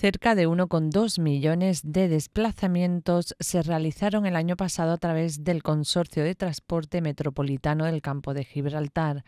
Cerca de 1,2 millones de desplazamientos se realizaron el año pasado a través del Consorcio de Transporte Metropolitano del Campo de Gibraltar.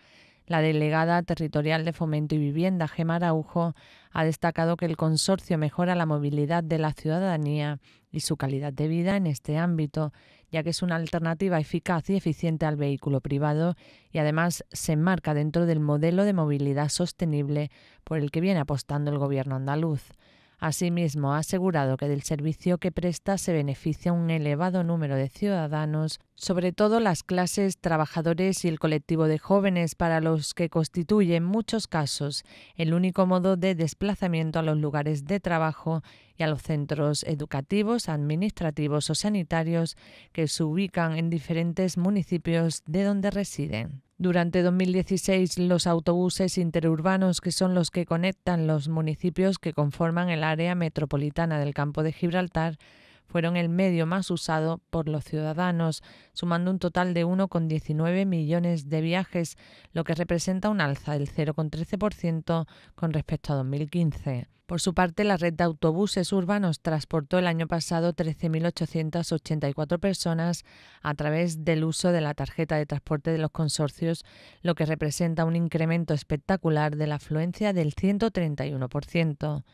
La delegada territorial de Fomento y Vivienda, Gema Araujo, ha destacado que el consorcio mejora la movilidad de la ciudadanía y su calidad de vida en este ámbito, ya que es una alternativa eficaz y eficiente al vehículo privado y además se enmarca dentro del modelo de movilidad sostenible por el que viene apostando el Gobierno andaluz. Asimismo, ha asegurado que del servicio que presta se beneficia un elevado número de ciudadanos, sobre todo las clases trabajadores y el colectivo de jóvenes para los que constituye en muchos casos el único modo de desplazamiento a los lugares de trabajo y a los centros educativos, administrativos o sanitarios que se ubican en diferentes municipios de donde residen. Durante 2016, los autobuses interurbanos, que son los que conectan los municipios que conforman el área metropolitana del campo de Gibraltar, fueron el medio más usado por los ciudadanos, sumando un total de 1,19 millones de viajes, lo que representa un alza del 0,13% con respecto a 2015. Por su parte, la red de autobuses urbanos transportó el año pasado 13.884 personas a través del uso de la tarjeta de transporte de los consorcios, lo que representa un incremento espectacular de la afluencia del 131%.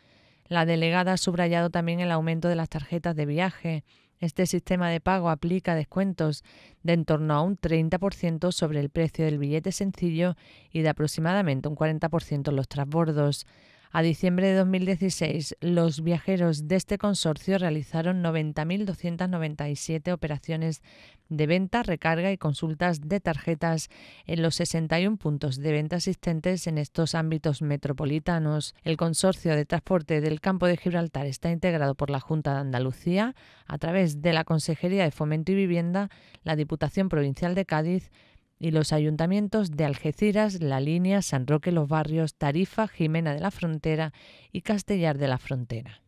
La delegada ha subrayado también el aumento de las tarjetas de viaje. Este sistema de pago aplica descuentos de en torno a un 30% sobre el precio del billete sencillo y de aproximadamente un 40% en los trasbordos. A diciembre de 2016, los viajeros de este consorcio realizaron 90.297 operaciones de venta, recarga y consultas de tarjetas en los 61 puntos de venta existentes en estos ámbitos metropolitanos. El consorcio de transporte del campo de Gibraltar está integrado por la Junta de Andalucía, a través de la Consejería de Fomento y Vivienda, la Diputación Provincial de Cádiz, y los ayuntamientos de Algeciras, La Línea, San Roque, Los Barrios, Tarifa, Jimena de la Frontera y Castellar de la Frontera.